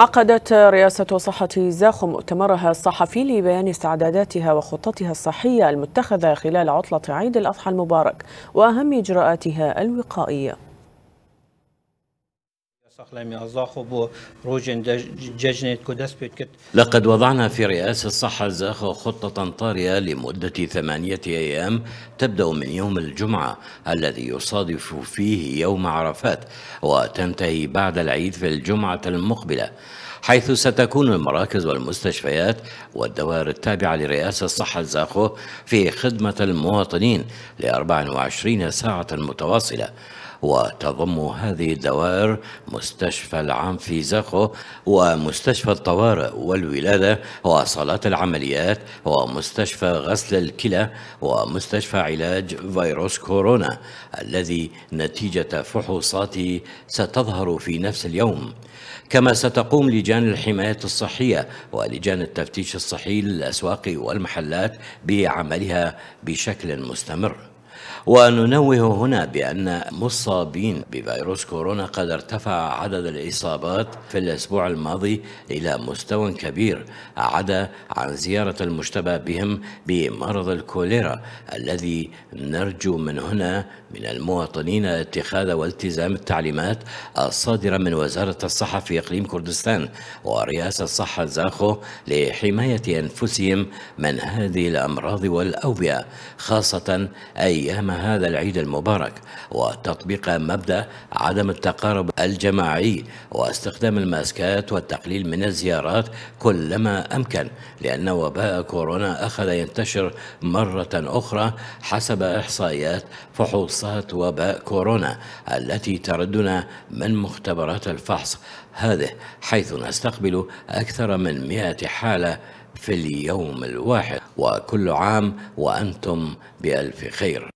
عقدت رئاسة صحة زاخو مؤتمرها الصحفي لبيان استعداداتها وخططها الصحية المتخذة خلال عطلة عيد الأضحى المبارك وأهم إجراءاتها الوقائية لقد وضعنا في رئاسة الصحة الزاخة خطة طارئة لمدة ثمانية أيام تبدأ من يوم الجمعة الذي يصادف فيه يوم عرفات وتنتهي بعد العيد في الجمعة المقبلة حيث ستكون المراكز والمستشفيات والدوائر التابعة لرئاسة الصحة زاخو في خدمة المواطنين ل 24 ساعة متواصلة وتضم هذه الدوائر مستشفى العام في زاخو ومستشفى الطوارئ والولادة وصالات العمليات ومستشفى غسل الكلى ومستشفى علاج فيروس كورونا الذي نتيجة فحوصاته ستظهر في نفس اليوم كما ستقوم لجميع لجان الحماية الصحية ولجان التفتيش الصحي للأسواق والمحلات بعملها بشكل مستمر وننوه هنا بأن مصابين بفيروس كورونا قد ارتفع عدد الإصابات في الأسبوع الماضي إلى مستوى كبير عدا عن زيارة المشتبه بهم بمرض الكوليرا الذي نرجو من هنا من المواطنين اتخاذ والتزام التعليمات الصادرة من وزارة الصحة في إقليم كردستان ورئاسة الصحة زاخو لحماية أنفسهم من هذه الأمراض والأوبئة خاصة أي أيام هذا العيد المبارك وتطبيق مبدأ عدم التقارب الجماعي واستخدام الماسكات والتقليل من الزيارات كلما أمكن لأن وباء كورونا أخذ ينتشر مرة أخرى حسب إحصائيات فحوصات وباء كورونا التي تردنا من مختبرات الفحص هذه حيث نستقبل أكثر من 100 حالة في اليوم الواحد وكل عام وأنتم بألف خير